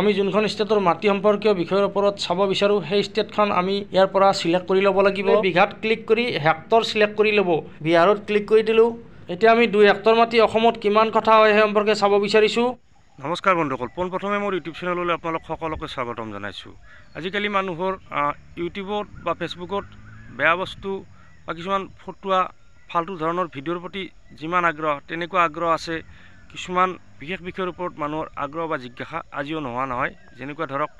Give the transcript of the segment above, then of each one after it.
আমি যোনখন ষ্টেটৰ মাটি সম্পৰ্কীয় বিষয়ৰ ওপৰত চাব বিচাৰোঁ সেই ষ্টেটখন আমি ইয়াৰ পৰা চিলেক্ট কৰি ল'ব লাগিব বিঘাত ক্লিক কৰি হেক্টৰ চিলেক্ট কৰি ল'ব বিহাৰত ক্লিক কৰি দিলোঁ এতিয়া আমি দুই হেক্টৰ মাটি অসমত কিমান কথা হয় সেই সম্পৰ্কে চাব বিচাৰিছোঁ নমস্কাৰ বন্ধুসকল পোনপ্ৰথমে মোৰ ইউটিউব চেনেললৈ আপোনালোক সকলোকে স্বাগতম জনাইছোঁ আজিকালি মানুহৰ ইউটিউবত বা ফেচবুকত বেয়া বস্তু বা কিছুমান ফটোৱা ফাল্টু ধৰণৰ ভিডিঅ'ৰ প্ৰতি যিমান আগ্ৰহ তেনেকুৱা আগ্ৰহ আছে কিছুমান বিশেষ বিষয়ৰ ওপৰত মানুহৰ আগ্ৰহ বা জিজ্ঞাসা আজিও নোহোৱা নহয় যেনেকুৱা ধৰক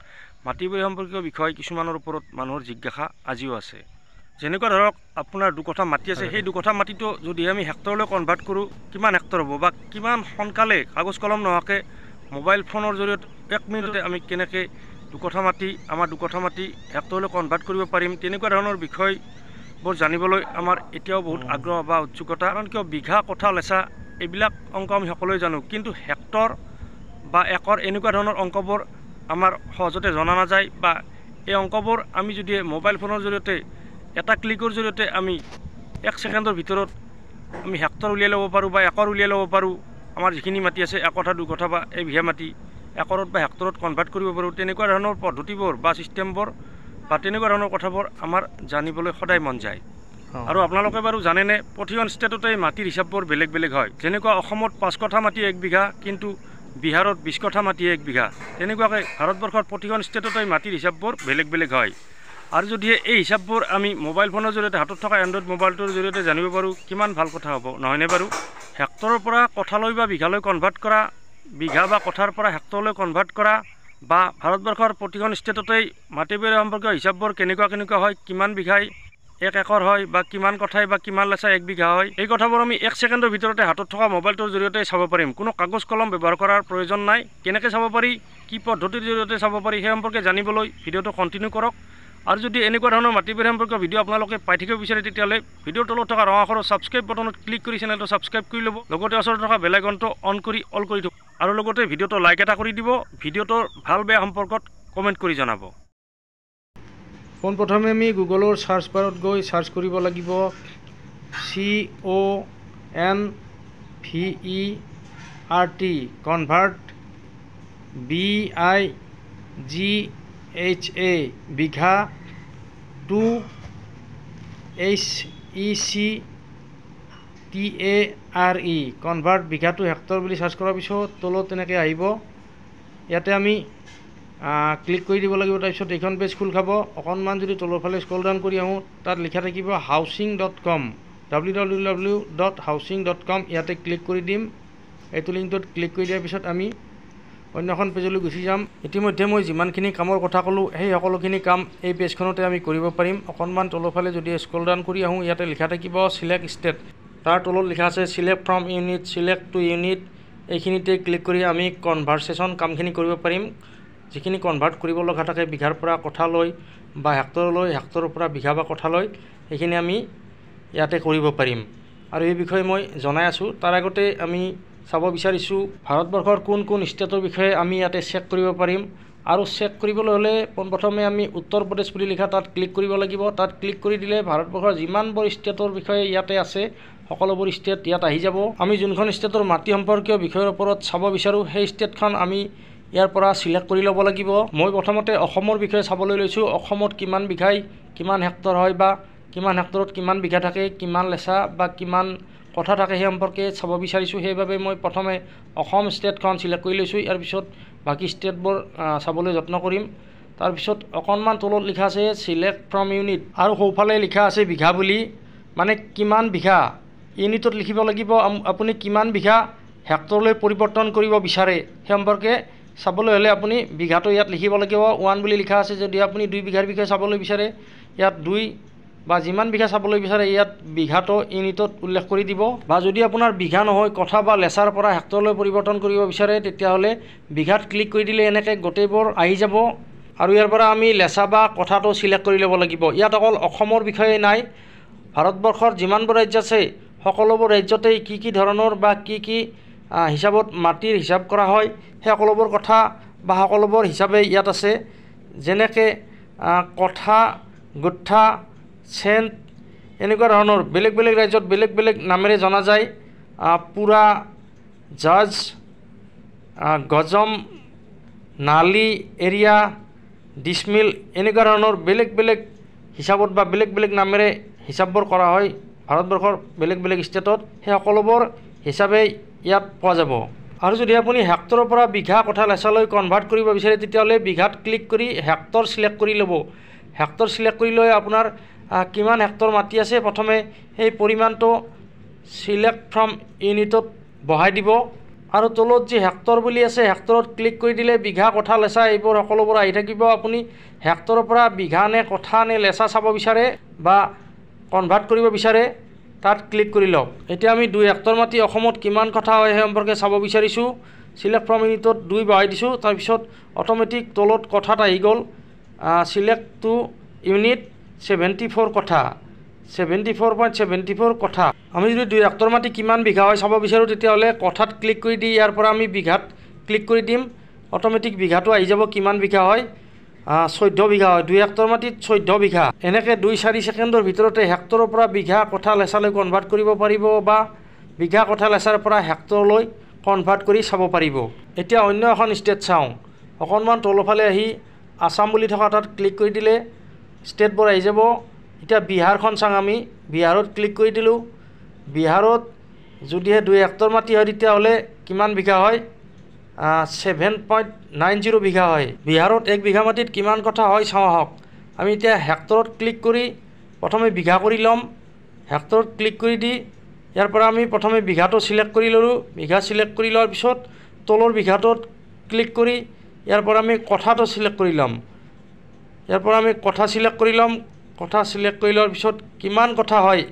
মাটি বাৰী সম্পৰ্কীয় বিষয় কিছুমানৰ ওপৰত মানুহৰ জিজ্ঞাসা আজিও আছে যেনেকুৱা ধৰক আপোনাৰ দুকঠা মাটি আছে সেই দুকঠা মাটিটো যদি আমি হেক্টৰলৈ কনভাৰ্ট কৰোঁ কিমান হেক্টৰ হ'ব বা কিমান সোনকালে কাগজ কলম নোহোৱাকৈ মোবাইল ফোনৰ জৰিয়তে এক মিনিটতে আমি কেনেকৈ দুকঠা মাটি আমাৰ দুকঠা মাটি হেক্টৰলৈ কনভাৰ্ট কৰিব পাৰিম তেনেকুৱা ধৰণৰ বিষয়বোৰ জানিবলৈ আমাৰ এতিয়াও বহুত আগ্ৰহ বা উৎসুকতা কাৰণ কিয় বিঘা কঠা লেচা এইবিলাক অংক আমি সকলোৱে জানো কিন্তু হেক্টৰ বা একৰ এনেকুৱা ধৰণৰ অংকবোৰ আমাৰ সহজতে জনা নাযায় বা এই অংকবোৰ আমি যদি মোবাইল ফোনৰ জৰিয়তে এটা ক্লিকৰ জৰিয়তে আমি এক ছেকেণ্ডৰ ভিতৰত আমি হেক্টৰ উলিয়াই ল'ব পাৰোঁ বা একৰ উলিয়াই ল'ব পাৰোঁ আমাৰ যিখিনি মাটি আছে এক একঠা দুকঠা বা এবিঘা মাটি একৰত বা হেক্টৰত কনভাৰ্ট কৰিব পাৰোঁ তেনেকুৱা ধৰণৰ পদ্ধতিবোৰ বা ছিষ্টেমবোৰ বা তেনেকুৱা ধৰণৰ কথাবোৰ আমাৰ জানিবলৈ সদায় মন যায় আৰু আপোনালোকে বাৰু জানেনে প্ৰতিখন ষ্টেটতে মাটিৰ হিচাপবোৰ বেলেগ বেলেগ হয় যেনেকুৱা অসমত পাঁচ কঠা মাটি এক বিঘা কিন্তু বিহাৰত বিছ কঠা মাটি এক বিঘা তেনেকুৱাকৈ ভাৰতবৰ্ষত প্ৰতিখন ষ্টেটতে মাটিৰ হিচাপবোৰ বেলেগ বেলেগ হয় আৰু যদিহে এই হিচাপবোৰ আমি মোবাইল ফোনৰ জৰিয়তে হাতত থকা এণ্ড্ৰইড মোবাইলটোৰ জৰিয়তে জানিব পাৰোঁ কিমান ভাল কথা হ'ব নহয়নে বাৰু হেক্টৰৰ পৰা কঠালৈ বা বিঘালৈ কনভাৰ্ট কৰা বিঘা বা কঠাৰ পৰা হেক্টৰলৈ কনভাৰ্ট কৰা বা ভাৰতবৰ্ষৰ প্ৰতিখন ষ্টেটতেই মাটি সম্পৰ্কীয় হিচাপবোৰ কেনেকুৱা কেনেকুৱা হয় কিমান বিঘাই এক একৰ হয় বা কিমান কথাই বা কিমান লেচাই এক বিঘা হয় এই কথাবোৰ আমি এক ছেকেণ্ডৰ ভিতৰতে হাতত থকা মোবাইলটোৰ জৰিয়তে চাব পাৰিম কোনো কাগজ কলম ব্যৱহাৰ কৰাৰ প্ৰয়োজন নাই কেনেকৈ চাব পাৰি কি পদ্ধতিৰ জৰিয়তে চাব পাৰি সেই সম্পৰ্কে জানিবলৈ ভিডিঅ'টো কণ্টিনিউ কৰক আৰু যদি এনেকুৱা ধৰণৰ মাটিবিৰ সম্পৰ্কীয় ভিডিঅ' আপোনালোকে পাই থাকিব বিচাৰে তেতিয়াহ'লে ভিডিঅ'ৰ তলত থকা ৰঙা ৰঙাখৰ ছাবস্ক্ৰাইব বটনত ক্লিক কৰি চেনেলটো ছাবস্ক্ৰাইব কৰি ল'ব লগতে ওচৰত থকা বেলেগনটো অন কৰি অল কৰি থওক আৰু লগতে ভিডিঅ'টো লাইক এটা কৰি দিব ভিডিঅ'টোৰ ভাল বেয়া সম্পৰ্কত কমেণ্ট কৰি জনাব পোন আমি গুগলৰ ছাৰ্চ বাৰত গৈ ছাৰ্চ কৰিব লাগিব C O' N V E R T convert B I G H A bigha to H E C T A R E convert বিঘাটো হেক্টৰ বুলি ছাৰ্চ কৰাৰ পিছত তলত তেনেকৈ আহিব ইয়াতে আমি ক্লিক কৰি দিব লাগিব তাৰপিছত এইখন পেজ খোল খাব অকণমান যদি তলৰ ফালে স্কল ডাউন কৰি আহোঁ তাত লিখা থাকিব housing dot com W W W dot housing dot com ইয়াতে ক্লিক কৰি দিম এইটো লিংকটোত ক্লিক কৰি দিয়াৰ পিছত আমি অন্য এখন পেজলৈ গুচি যাম ইতিমধ্যে মই যিমানখিনি কামৰ কথা ক'লোঁ সেই সকলোখিনি কাম এই পেজখনতে আমি কৰিব পাৰিম অকণমান তলৰ ফালে যদি স্কল ডাউন কৰি আহোঁ ইয়াতে লিখা থাকিব চিলেক্ট ষ্টেট তাৰ তলত লিখা আছে select from unit select to unit এইখিনিতে ক্লিক কৰি আমি কনভাৰ্চেশ্যন কামখিনি কৰিব পাৰিম যিখিনি কনভাৰ্ট কৰিব লগা থাকে বিঘাৰ পৰা কঠালৈ বা হেক্টৰলৈ হেক্টৰৰ পৰা বিঘা বা কঠালৈ সেইখিনি আমি ইয়াতে কৰিব পাৰিম আৰু এই বিষয়ে মই জনাই আছোঁ তাৰ আগতে আমি চাব বিচাৰিছোঁ ভাৰতবৰ্ষৰ কোন কোন ষ্টেটৰ বিষয়ে আমি ইয়াতে চেক কৰিব পাৰিম আৰু চেক কৰিবলৈ হ'লে পোনপ্ৰথমে আমি উত্তৰ প্ৰদেশ বুলি লিখা তাত ক্লিক কৰিব লাগিব তাত ক্লিক কৰি দিলে ভাৰতবৰ্ষৰ যিমানবোৰ ষ্টেটৰ বিষয়ে ইয়াতে আছে সকলোবোৰ ষ্টেট ইয়াত আহি যাব আমি যোনখন ষ্টেটৰ মাটি সম্পৰ্কীয় বিষয়ৰ ওপৰত চাব বিচাৰোঁ সেই ষ্টেটখন আমি ইয়াৰ পৰা চিলেক্ট কৰি ল'ব লাগিব মই প্ৰথমতে অসমৰ বিষয়ে চাবলৈ লৈছোঁ অসমত কিমান বিঘাই কিমান হেক্টৰ হয় বা কিমান হেক্টৰত কিমান বিঘা থাকে কিমান লেচা বা কিমান কথা থাকে সেই সম্পৰ্কে চাব বিচাৰিছোঁ সেইবাবে মই প্ৰথমে অসম ষ্টেটখন চিলেক্ট কৰি লৈছোঁ ইয়াৰ পিছত বাকী ষ্টেটবোৰ চাবলৈ যত্ন কৰিম তাৰপিছত অকণমান তলত লিখা আছে চিলেক্ট ফ্ৰম ইউনিট আৰু সোঁফালে লিখা আছে বিঘা বুলি মানে কিমান বিঘা ইউনিটত লিখিব লাগিব আপুনি কিমান বিঘা হেক্টৰলৈ পৰিৱৰ্তন কৰিব বিচাৰে সেই সম্পৰ্কে চাবলৈ হ'লে আপুনি বিঘাটো ইয়াত লিখিব লাগিব ওৱান বুলি লিখা আছে যদি আপুনি দুই বিঘাৰ বিষয়ে চাবলৈ বিচাৰে ইয়াত দুই বা যিমান বিঘা চাবলৈ বিচাৰে ইয়াত বিঘাটো ইউনিটত উল্লেখ কৰি দিব বা যদি আপোনাৰ বিঘা নহয় কথা বা লেচাৰ পৰা হেক্টৰলৈ পৰিৱৰ্তন কৰিব বিচাৰে তেতিয়াহ'লে বিঘাত ক্লিক কৰি দিলে এনেকৈ গোটেইবোৰ আহি যাব আৰু ইয়াৰ পৰা আমি লেচা বা কথাটো চিলেক্ট কৰি ল'ব লাগিব ইয়াত অকল অসমৰ বিষয়ে নাই ভাৰতবৰ্ষৰ যিমানবোৰ ৰাজ্য আছে সকলোবোৰ ৰাজ্যতেই কি কি ধৰণৰ বা কি কি হিচাপত মাটিৰ হিচাপ কৰা হয় সেই সকলোবোৰ কথা বা সকলোবোৰ হিচাপে ইয়াত আছে যেনেকৈ কঠা গোঠা চেণ্ট এনেকুৱা ধৰণৰ বেলেগ বেলেগ ৰাজ্যত বেলেগ বেলেগ নামেৰে জনা যায় পুৰা জাজ গজম নালি এৰিয়া ডিছমিল এনেকুৱা ধৰণৰ বেলেগ বেলেগ হিচাপত বা বেলেগ বেলেগ নামেৰে হিচাপবোৰ কৰা হয় ভাৰতবৰ্ষৰ বেলেগ বেলেগ ষ্টেটত সেই সকলোবোৰ হিচাপেই ইয়াত পোৱা যাব আৰু যদি আপুনি হেক্টৰৰ পৰা বিঘা কঠাল হেঁচালৈ কনভাৰ্ট কৰিব বিচাৰে তেতিয়াহ'লে বিঘাত ক্লিক কৰি হেক্টৰ চিলেক্ট কৰি ল'ব হেক্টৰ চিলেক্ট কৰি লৈ আপোনাৰ কিমান হেক্টৰ মাটি আছে প্ৰথমে সেই পৰিমাণটো চিলেক্ট ফ্ৰম ইউনিটত বহাই দিব আৰু তলত যি হেক্টৰ বুলি আছে হেক্টৰত ক্লিক কৰি দিলে বিঘা কঠা লেচা এইবোৰ সকলোবোৰ আহি থাকিব আপুনি হেক্টৰৰ পৰা বিঘা নে কঠা নে লেচা চাব বিচাৰে বা কনভাৰ্ট কৰিব বিচাৰে তাত ক্লিক কৰি লওক এতিয়া আমি দুই হেক্টৰ মাটি অসমত কিমান কথা হয় সেই সম্পৰ্কে চাব বিচাৰিছোঁ চিলেক্ট ফ্ৰম ইউনিটত দুই বহাই দিছোঁ তাৰপিছত অট'মেটিক তলত কথাত আহি গ'ল select to unit seventy four কথা seventy four point seventy four কথা আমি যদি দুই হেক্টৰ মাটি কিমান বিঘা হয় চাব বিচাৰোঁ তেতিয়াহ'লে কথাত ক্লিক কৰি দি ইয়াৰ পৰা আমি বিঘাত ক্লিক কৰি দিম অট'মেটিক বিঘাটো আহি যাব কিমান বিঘা হয় চৈধ্য বিঘা হয় দুই হেক্টৰ মাটিত চৈধ্য বিঘা এনেকৈ দুই চাৰি ছেকেণ্ডৰ ভিতৰতে হেক্টৰৰ পৰা বিঘা কঠা লেচালৈ কনভাৰ্ট কৰিব পাৰিব বা বিঘা কঠা লেচাৰ পৰা হেক্টৰলৈ কনভাৰ্ট কৰি চাব পাৰিব এতিয়া অন্য এখন ষ্টেট চাওঁ অকণমান তলৰফালে আহি আছাম বুলি থকা তাত ক্লিক কৰি দিলে ষ্টেটবোৰ আহি যাব এতিয়া বিহাৰখন চাওঁ আমি বিহাৰত ক্লিক কৰি দিলোঁ বিহাৰত যদিহে দুই হেক্টৰ মাটি হয় তেতিয়াহ'লে কিমান বিঘা হয় seven point nine zero' bigha হয় বিহাৰত এক বিঘা মাটিত কিমান কথা হয় চাওঁ আহক আমি এতিয়া হেক্টৰত ক্লিক কৰি প্ৰথমে বিঘা কৰি ল'ম হেক্টৰত ক্লিক কৰি দি ইয়াৰ পৰা আমি প্ৰথমে বিঘাটো ছিলেক্ট কৰি ল'লোঁ বিঘা ছিলেক্ট কৰি লোৱাৰ পিছত তলৰ বিঘাটোত ক্লিক কৰি ইয়াৰ পৰা আমি কঠাটো ছিলেক্ট কৰি ল'ম ইয়াৰ পৰা আমি কঠা ছিলেক্ট কৰি ল'ম কঠা ছিলেক্ট কৰি লোৱাৰ পিছত কিমান কঠা হয়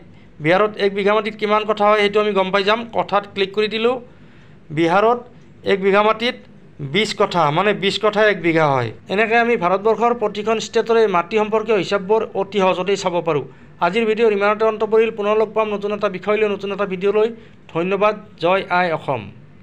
বিহাৰত এক বিঘা মাটিত কিমান কঠা হয় সেইটো আমি গম পাই যাম কঠাত ক্লিক কৰি দিলোঁ বিহাৰত এক বিঘা মাটিত বিছ কঠা মানে বিছ কঠা এক বিঘা হয় এনেকৈ আমি ভাৰতবৰ্ষৰ প্ৰতিখন ষ্টেটৰে মাটি সম্পৰ্কীয় হিচাপবোৰ অতি সহজতেই চাব পাৰোঁ আজিৰ ভিডিঅ'ৰ ইমানতে অন্ত পৰিল পুনৰ লগ পাম নতুন এটা বিষয় লৈ নতুন এটা ভিডিঅ'লৈ ধন্যবাদ জয় আই অসম